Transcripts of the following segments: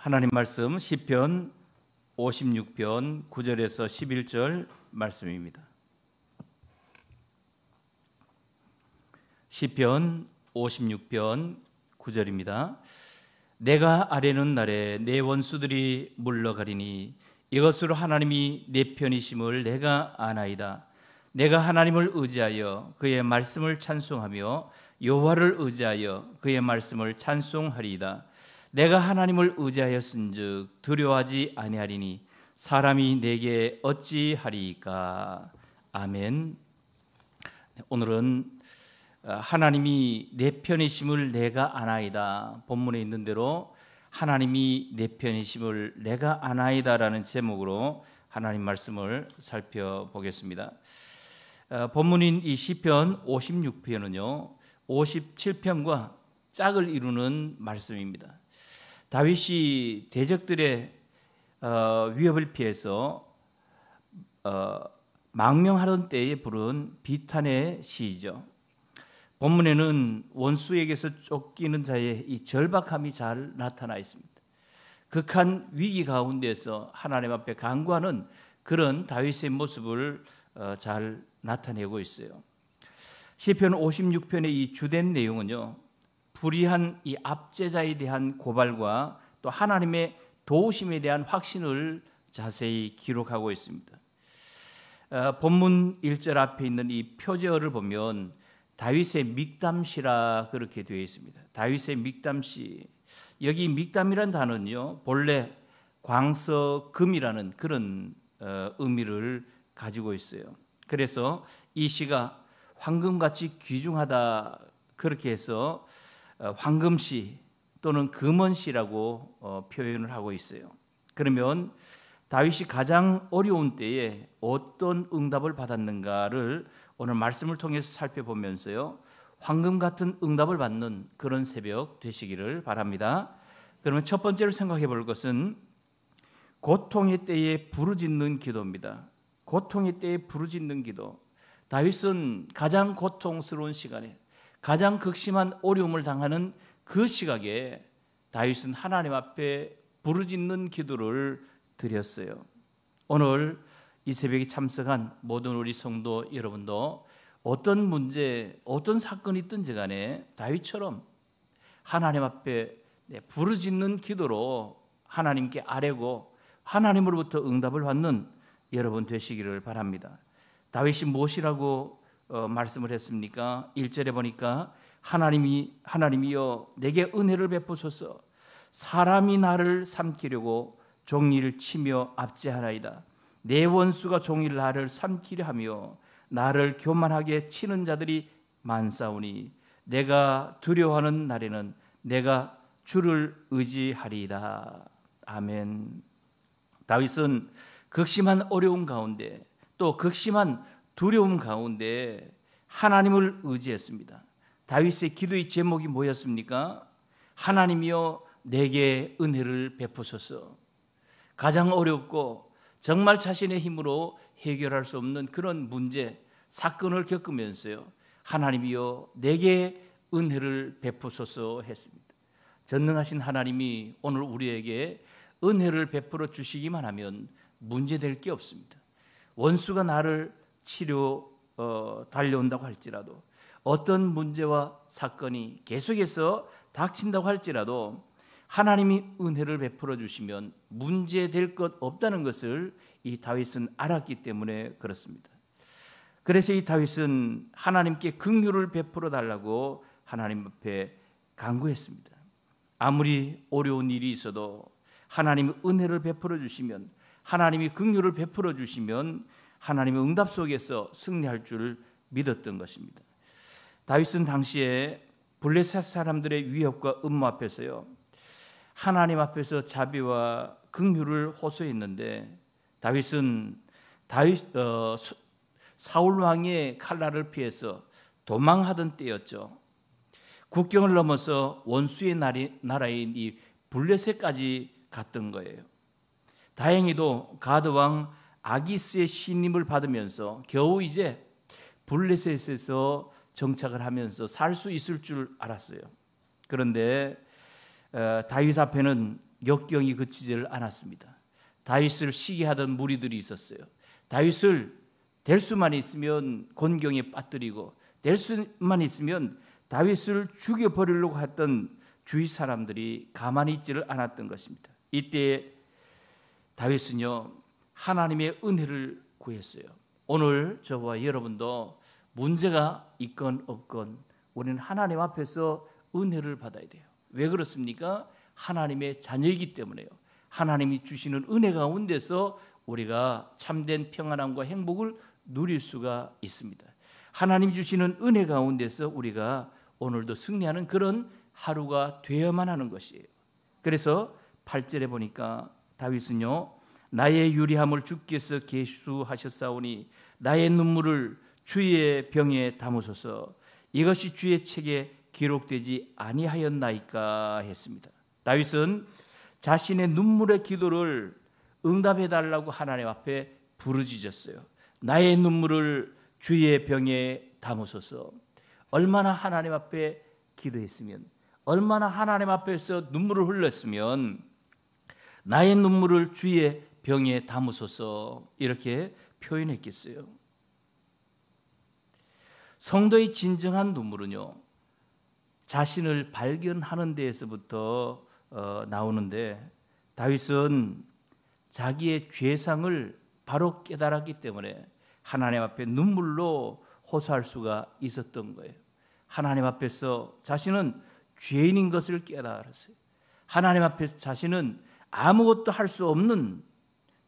하나님 말씀 시편 56편 9절에서 11절 말씀입니다. 시편 56편 9절입니다. 내가 아래는 날에 내 원수들이 물러가리니 이것으로 하나님이 내 편이심을 내가 아나이다. 내가 하나님을 의지하여 그의 말씀을 찬송하며 여호와를 의지하여 그의 말씀을 찬송하리이다. 내가 하나님을 의지하였은즉 두려워하지 아니하리니 사람이 내게 어찌하리까 아멘. 네, 오늘은 어, 하나님이 내 편이심을 내가 아나이다 본문에 있는 대로 하나님이 내 편이심을 내가 아나이다라는 제목으로 하나님 말씀을 살펴보겠습니다. 어, 본문인 이 시편 56편은요. 57편과 짝을 이루는 말씀입니다. 다윗이 대적들의 어, 위협을 피해서 어, 망명하던 때에 부른 비탄의 시이죠. 본문에는 원수에게서 쫓기는 자의 이 절박함이 잘 나타나 있습니다. 극한 위기 가운데서 하나님 앞에 간구하는 그런 다윗의 모습을 어, 잘 나타내고 있어요. 시편 56편의 이 주된 내용은요. 불의한 이 압제자에 대한 고발과 또 하나님의 도우심에 대한 확신을 자세히 기록하고 있습니다. 어, 본문 1절 앞에 있는 이 표제어를 보면 다윗의 믹담시라 그렇게 되어 있습니다. 다윗의 믹담시 여기 믹담이란 단어는요 본래 광서금이라는 그런 어, 의미를 가지고 있어요. 그래서 이 시가 황금같이 귀중하다 그렇게 해서 어, 황금씨 또는 금원씨라고 어, 표현을 하고 있어요. 그러면 다윗이 가장 어려운 때에 어떤 응답을 받았는가를 오늘 말씀을 통해서 살펴보면서요. 황금 같은 응답을 받는 그런 새벽 되시기를 바랍니다. 그러면 첫 번째로 생각해 볼 것은 고통의 때에 부르짖는 기도입니다. 고통의 때에 부르짖는 기도. 다윗은 가장 고통스러운 시간에 가장 극심한 어려움을 당하는 그 시각에 다윗은 하나님 앞에 부르짖는 기도를 드렸어요. 오늘 이 새벽에 참석한 모든 우리 성도 여러분도 어떤 문제, 어떤 사건이 있든지 간에 다윗처럼 하나님 앞에 네, 부르짖는 기도로 하나님께 아뢰고 하나님으로부터 응답을 받는 여러분 되시기를 바랍니다. 다윗이 무엇이라고 어, 말씀을 했습니까? 1절에 보니까 하나님이 하나님이여 내게 은혜를 베푸소서 사람이 나를 삼키려고 종이를 치며 압제하나이다 내 원수가 종일 나를 삼키려 하며 나를 교만하게 치는 자들이 만사오니 내가 두려워하는 날에는 내가 주를 의지하리이다 아멘 다윗은 극심한 어려움 가운데 또 극심한 두려움 가운데 하나님을 의지했습니다. 다윗의 기도의 제목이 뭐였습니까? 하나님이여 내게 은혜를 베푸소서. 가장 어렵고 정말 자신의 힘으로 해결할 수 없는 그런 문제, 사건을 겪으면서요. 하나님이여 내게 은혜를 베푸소서 했습니다. 전능하신 하나님이 오늘 우리에게 은혜를 베풀어 주시기만 하면 문제될 게 없습니다. 원수가 나를 치료 어, 달려온다고 할지라도 어떤 문제와 사건이 계속해서 닥친다고 할지라도 하나님이 은혜를 베풀어 주시면 문제될 것 없다는 것을 이 다윗은 알았기 때문에 그렇습니다. 그래서 이 다윗은 하나님께 긍휼을 베풀어 달라고 하나님 앞에 간구했습니다. 아무리 어려운 일이 있어도 하나님이 은혜를 베풀어 주시면 하나님이 긍휼을 베풀어 주시면 하나님의 응답 속에서 승리할 줄 믿었던 것입니다. 다윗은 당시에 블레셋 사람들의 위협과 음모 앞에서요. 하나님 앞에서 자비와 긍휼을 호소했는데 다윗은 다윗 어, 사울 왕의 칼날을 피해서 도망하던 때였죠. 국경을 넘어서 원수의 나라인 이 블레셋까지 갔던 거예요. 다행히도 가드 왕 아기스의 신임을 받으면서 겨우 이제 블레셋에서 정착을 하면서 살 수 있을 줄 알았어요. 그런데 어, 다윗 앞에는 역경이 그치지를 않았습니다. 다윗을 시기하던 무리들이 있었어요. 다윗을 될 수만 있으면 곤경에 빠뜨리고 될 수만 있으면 다윗을 죽여버리려고 했던 주위 사람들이 가만히 있지를 않았던 것입니다. 이때 다윗은요 하나님의 은혜를 구했어요. 오늘 저와 여러분도 문제가 있건 없건 우리는 하나님 앞에서 은혜를 받아야 돼요. 왜 그렇습니까? 하나님의 자녀이기 때문에요. 하나님이 주시는 은혜 가운데서 우리가 참된 평안함과 행복을 누릴 수가 있습니다. 하나님 주시는 은혜 가운데서 우리가 오늘도 승리하는 그런 하루가 되어야만 하는 것이에요. 그래서 8절에 보니까 다윗은요. 나의 유리함을 주께서 계수하셨사오니 나의 눈물을 주의 병에 담으소서 이것이 주의 책에 기록되지 아니하였나이까 했습니다. 다윗은 자신의 눈물의 기도를 응답해 달라고 하나님 앞에 부르짖었어요. 나의 눈물을 주의 병에 담으소서. 얼마나 하나님 앞에 기도했으면 얼마나 하나님 앞에서 눈물을 흘렸으면 나의 눈물을 주의 병에 담으소서 이렇게 표현했겠어요. 성도의 진정한 눈물은요. 자신을 발견하는 데에서부터 어, 나오는데 다윗은 자기의 죄상을 바로 깨달았기 때문에 하나님 앞에 눈물로 호소할 수가 있었던 거예요. 하나님 앞에서 자신은 죄인인 것을 깨달았어요. 하나님 앞에서 자신은 아무것도 할 수 없는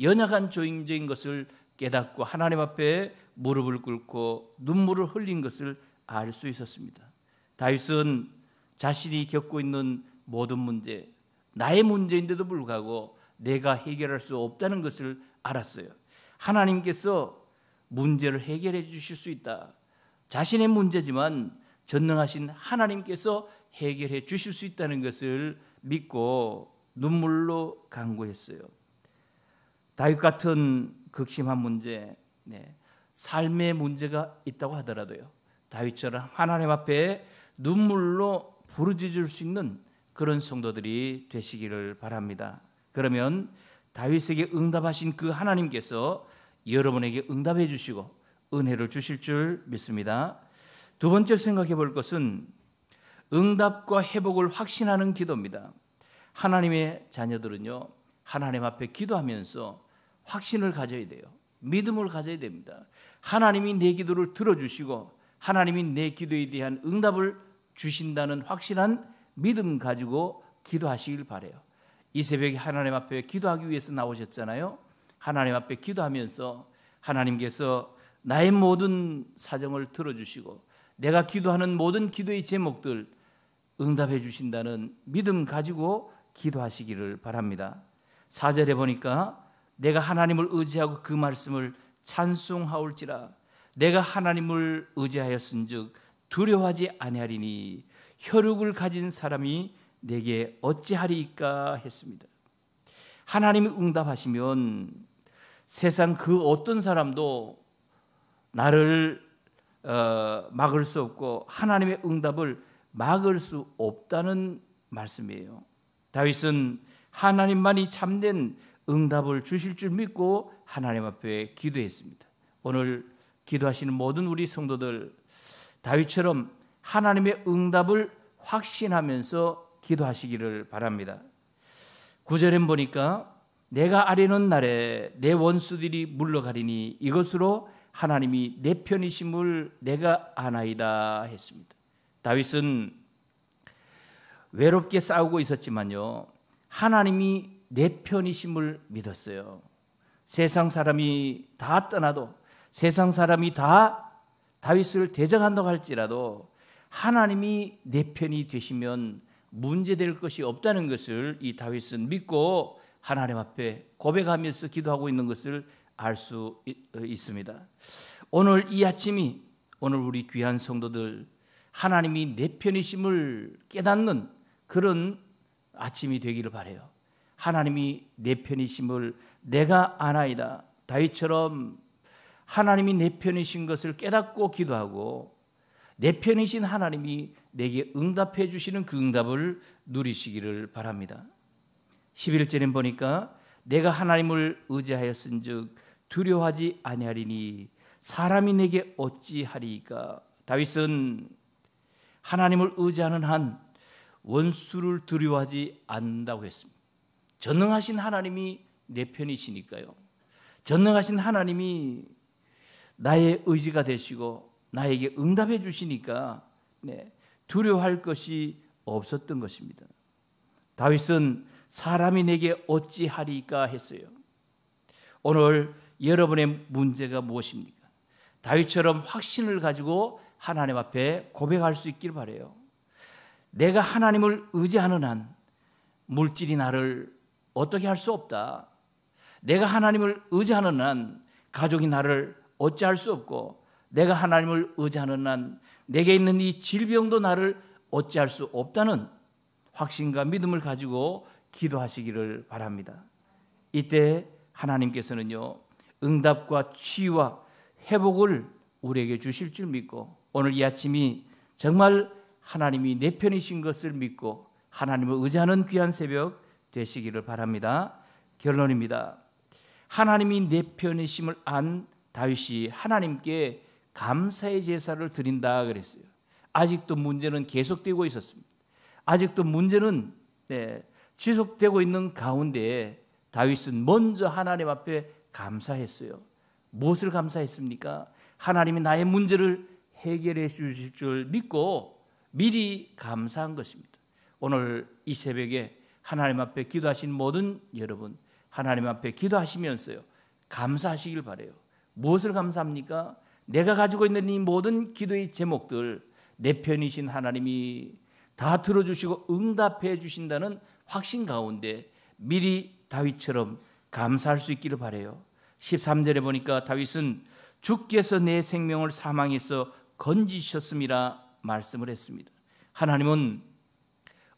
연약한 조인적인 것을 깨닫고 하나님 앞에 무릎을 꿇고 눈물을 흘린 것을 알 수 있었습니다. 다윗은 자신이 겪고 있는 모든 문제, 나의 문제인데도 불구하고 내가 해결할 수 없다는 것을 알았어요. 하나님께서 문제를 해결해 주실 수 있다. 자신의 문제지만 전능하신 하나님께서 해결해 주실 수 있다는 것을 믿고 눈물로 강구했어요. 다윗 같은 극심한 문제, 네, 삶의 문제가 있다고 하더라도요. 다윗처럼 하나님 앞에 눈물로 부르짖을 수 있는 그런 성도들이 되시기를 바랍니다. 그러면 다윗에게 응답하신 그 하나님께서 여러분에게 응답해 주시고 은혜를 주실 줄 믿습니다. 두 번째 생각해 볼 것은 응답과 회복을 확신하는 기도입니다. 하나님의 자녀들은요. 하나님 앞에 기도하면서 확신을 가져야 돼요. 믿음을 가져야 됩니다. 하나님이 내 기도를 들어주시고 하나님이 내 기도에 대한 응답을 주신다는 확실한 믿음 가지고 기도하시길 바래요. 이 새벽에 하나님 앞에 기도하기 위해서 나오셨잖아요. 하나님 앞에 기도하면서 하나님께서 나의 모든 사정을 들어주시고 내가 기도하는 모든 기도의 제목들 응답해 주신다는 믿음 가지고 기도하시기를 바랍니다. 4절에 보니까 내가 하나님을 의지하고 그 말씀을 찬송하올지라 내가 하나님을 의지하였은즉 두려워하지 아니하리니 혈육을 가진 사람이 내게 어찌하리까 했습니다. 하나님이 응답하시면 세상 그 어떤 사람도 나를 어, 막을 수 없고 하나님의 응답을 막을 수 없다는 말씀이에요. 다윗은 하나님만이 참된 응답을 주실 줄 믿고 하나님 앞에 기도했습니다. 오늘 기도하시는 모든 우리 성도들 다윗처럼 하나님의 응답을 확신하면서 기도하시기를 바랍니다. 구절엔 보니까 내가 아뢰는 날에 내 원수들이 물러가리니 이것으로 하나님이 내 편이심을 내가 아나이다 했습니다. 다윗은 외롭게 싸우고 있었지만요. 하나님이 내 편이심을 믿었어요. 세상 사람이 다 떠나도 세상 사람이 다 다윗을 대적한다고 할지라도 하나님이 내 편이 되시면 문제될 것이 없다는 것을 이 다윗은 믿고 하나님 앞에 고백하면서 기도하고 있는 것을 알수 어, 있습니다. 오늘 이 아침이 오늘 우리 귀한 성도들 하나님이 내 편이심을 깨닫는 그런 아침이 되기를 바래요. 하나님이 내 편이심을 내가 아나이다. 다윗처럼 하나님이 내 편이신 것을 깨닫고 기도하고 내 편이신 하나님이 내게 응답해 주시는 그 응답을 누리시기를 바랍니다. 11절엔 보니까 내가 하나님을 의지하였은즉 두려워하지 아니하리니 사람이 내게 어찌하리까 다윗은 하나님을 의지하는 한 원수를 두려워하지 않는다고 했습니다. 전능하신 하나님이 내 편이시니까요. 전능하신 하나님이 나의 의지가 되시고 나에게 응답해 주시니까 네, 두려워할 것이 없었던 것입니다. 다윗은 사람이 내게 어찌하리까 했어요. 오늘 여러분의 문제가 무엇입니까? 다윗처럼 확신을 가지고 하나님 앞에 고백할 수 있길 바래요. 내가 하나님을 의지하는 한 물질이 나를 어떻게 할 수 없다. 내가 하나님을 의지하는 한 가족이 나를 어찌할 수 없고 내가 하나님을 의지하는 한 내게 있는 이 질병도 나를 어찌할 수 없다는 확신과 믿음을 가지고 기도하시기를 바랍니다. 이때 하나님께서는요 응답과 치유와 회복을 우리에게 주실 줄 믿고 오늘 이 아침이 정말 하나님이 내 편이신 것을 믿고 하나님을 의지하는 귀한 새벽 되시기를 바랍니다. 결론입니다. 하나님이 내 편이심을 안 다윗이 하나님께 감사의 제사를 드린다 그랬어요. 아직도 문제는 계속되고 있었습니다. 아직도 문제는 네, 지속되고 있는 가운데 다윗은 먼저 하나님 앞에 감사했어요. 무엇을 감사했습니까? 하나님이 나의 문제를 해결해 주실 줄 믿고 미리 감사한 것입니다. 오늘 이 새벽에 하나님 앞에 기도하신 모든 여러분 하나님 앞에 기도하시면서요 감사하시길 바래요. 무엇을 감사합니까? 내가 가지고 있는 이 모든 기도의 제목들 내 편이신 하나님이 다 들어주시고 응답해 주신다는 확신 가운데 미리 다윗처럼 감사할 수 있기를 바래요. 13절에 보니까 다윗은 주께서 내 생명을 사망에서 건지셨음이라 말씀을 했습니다. 하나님은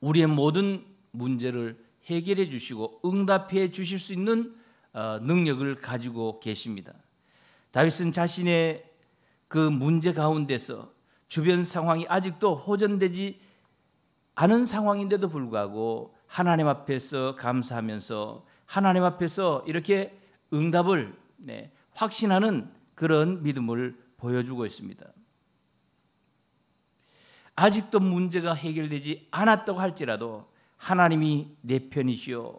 우리의 모든 문제를 해결해 주시고 응답해 주실 수 있는 어, 능력을 가지고 계십니다. 다윗은 자신의 그 문제 가운데서 주변 상황이 아직도 호전되지 않은 상황인데도 불구하고 하나님 앞에서 감사하면서 하나님 앞에서 이렇게 응답을 네, 확신하는 그런 믿음을 보여주고 있습니다. 아직도 문제가 해결되지 않았다고 할지라도 하나님이 내 편이시요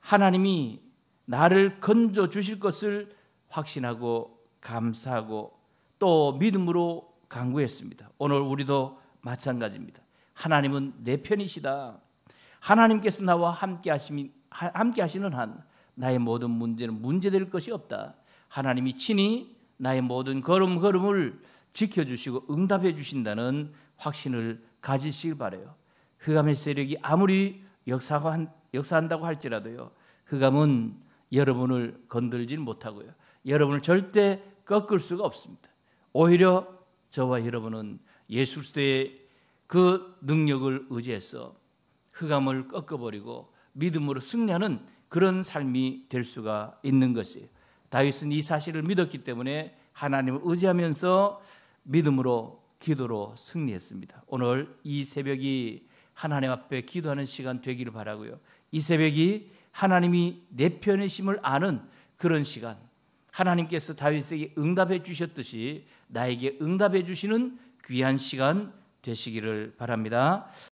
하나님이 나를 건져 주실 것을 확신하고 감사하고 또 믿음으로 강구했습니다. 오늘 우리도 마찬가지입니다. 하나님은 내 편이시다. 하나님께서 나와 함께 하시는 한 나의 모든 문제는 문제될 것이 없다. 하나님이 친히 나의 모든 걸음걸음을 지켜주시고 응답해 주신다는 확신을 가지시기 바래요. 흑암의 세력이 아무리 역사한, 역사한다고 할지라도요. 흑암은 여러분을 건들지 못하고요. 여러분을 절대 꺾을 수가 없습니다. 오히려 저와 여러분은 예수 그리스도의 그 능력을 의지해서 흑암을 꺾어버리고 믿음으로 승리하는 그런 삶이 될 수가 있는 것이에요. 다윗은 이 사실을 믿었기 때문에 하나님을 의지하면서 믿음으로 기도로 승리했습니다. 오늘 이 새벽이 하나님 앞에 기도하는 시간 되기를 바라고요. 이 새벽이 하나님이 내 편이심을 아는 그런 시간. 하나님께서 다윗에게 응답해 주셨듯이 나에게 응답해 주시는 귀한 시간 되시기를 바랍니다.